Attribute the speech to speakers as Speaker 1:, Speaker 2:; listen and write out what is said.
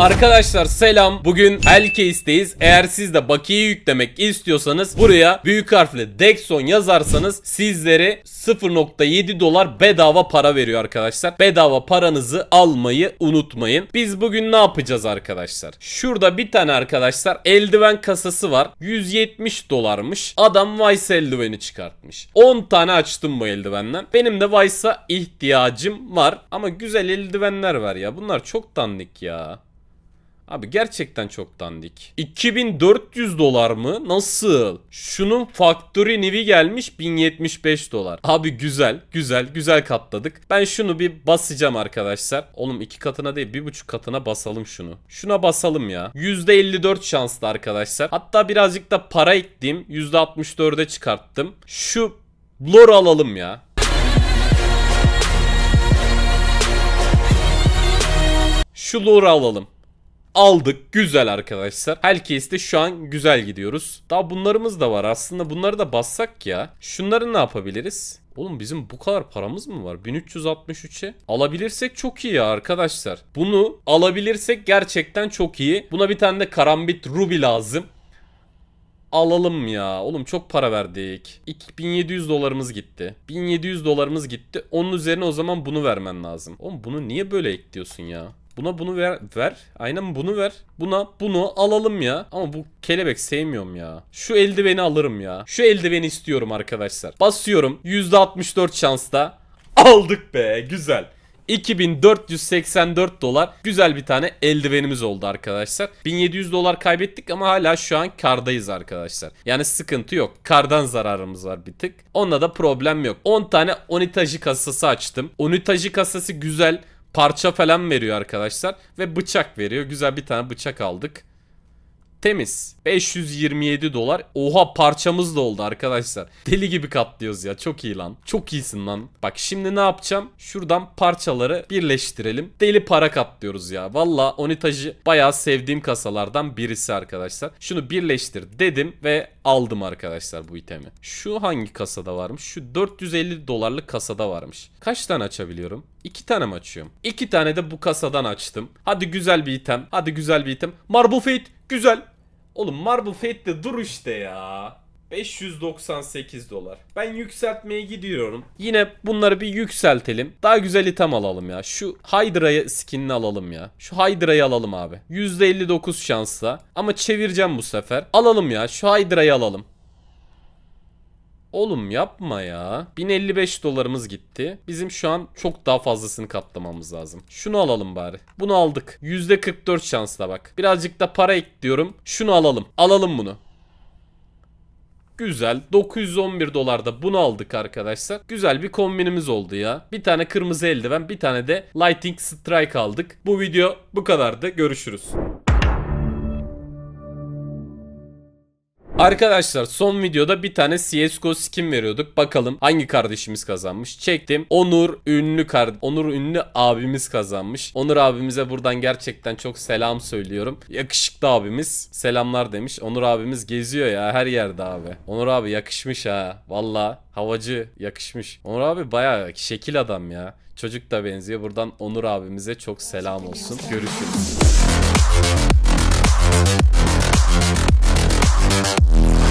Speaker 1: Arkadaşlar selam. Bugün Elcase'deyiz. Eğer siz de bakiye yüklemek istiyorsanız buraya büyük harfle Dexon yazarsanız sizlere 0.7 dolar bedava para veriyor arkadaşlar. Bedava paranızı almayı unutmayın. Biz bugün ne yapacağız arkadaşlar? Şurada bir tane arkadaşlar eldiven kasası var. 170 dolarmış. Adam Vice eldiveni çıkartmış. 10 tane açtım bu eldivenden. Benim de Vice'a ihtiyacım var. Ama güzel eldivenler var ya. Bunlar çok dandik ya. Abi gerçekten çok dandik. 2400 dolar mı? Nasıl? Şunun factory nevi gelmiş 1075 dolar. Abi güzel, güzel, güzel katladık. Ben şunu bir basacağım arkadaşlar. Oğlum iki katına değil bir buçuk katına basalım şunu. Şuna basalım ya. %54 şanslı arkadaşlar. Hatta birazcık da para ekleyeyim. %64'e çıkarttım. Şu lore alalım ya. Şu lore alalım aldık. Güzel arkadaşlar. Herkeste şu an güzel gidiyoruz. Daha bunlarımız da var. Aslında bunları da bassak ya. Şunları ne yapabiliriz? Oğlum bizim bu kadar paramız mı var? 1363'e alabilirsek çok iyi ya arkadaşlar. Bunu alabilirsek gerçekten çok iyi. Buna bir tane de karambit ruby lazım. Alalım ya. Oğlum çok para verdik. 2700 dolarımız gitti. 1700 dolarımız gitti. Onun üzerine o zaman bunu vermen lazım. Oğlum bunu niye böyle ekliyorsun ya? Buna bunu ver, ver. Aynen bunu ver. Buna bunu alalım ya. Ama bu kelebek sevmiyorum ya. Şu eldiveni alırım ya. Şu eldiveni istiyorum arkadaşlar. Basıyorum. %64 şansta Aldık be. Güzel. 2484 dolar güzel bir tane eldivenimiz oldu arkadaşlar. 1700 dolar kaybettik ama hala şu an kardayız arkadaşlar. Yani sıkıntı yok. Kardan zararımız var bir tık. Onda da problem yok. 10 tane onitajı kasası açtım. Onitajı kasası güzel parça falan veriyor arkadaşlar. Ve bıçak veriyor. Güzel bir tane bıçak aldık. Temiz. 527 dolar. Oha parçamız da oldu arkadaşlar. Deli gibi katlıyoruz ya. Çok iyi lan. Çok iyisin lan. Bak şimdi ne yapacağım? Şuradan parçaları birleştirelim. Deli para katlıyoruz ya. Valla Onitaj'ı bayağı sevdiğim kasalardan birisi arkadaşlar. Şunu birleştir dedim ve aldım arkadaşlar bu itemi. Şu hangi kasada varmış? Şu 450 dolarlık kasada varmış. Kaç tane açabiliyorum? İki tane mi açıyorum? İki tane de bu kasadan açtım. Hadi güzel bir item. Hadi güzel bir item. Marble Fate Güzel. Oğlum Marble Fate'de dur işte ya. 598 dolar. Ben yükseltmeye gidiyorum. Yine bunları bir yükseltelim. Daha güzel item alalım ya. Şu Hydra'ya skinini alalım ya. Şu Hydra'yı alalım abi. %59 şansla. Ama çevireceğim bu sefer. Alalım ya. Şu Hydra'yı alalım. Oğlum yapma ya. 1055 dolarımız gitti. Bizim şu an çok daha fazlasını katlamamız lazım. Şunu alalım bari. Bunu aldık. %44 şansla bak. Birazcık da para ekliyorum. Şunu alalım. Alalım bunu. Güzel. 911 dolarda bunu aldık arkadaşlar. Güzel bir kombinimiz oldu ya. Bir tane kırmızı eldiven, bir tane de lightning Strike aldık. Bu video bu kadardı. Görüşürüz. Arkadaşlar son videoda bir tane CSGO skin veriyorduk. Bakalım hangi kardeşimiz kazanmış. Çektim. Onur ünlü kar Onur ünlü abimiz kazanmış. Onur abimize buradan gerçekten çok selam söylüyorum. Yakışıklı abimiz selamlar demiş. Onur abimiz geziyor ya her yerde abi. Onur abi yakışmış ha. Valla havacı yakışmış. Onur abi baya şekil adam ya. Çocuk da benziyor. Buradan Onur abimize çok selam olsun. Görüşürüz. Thank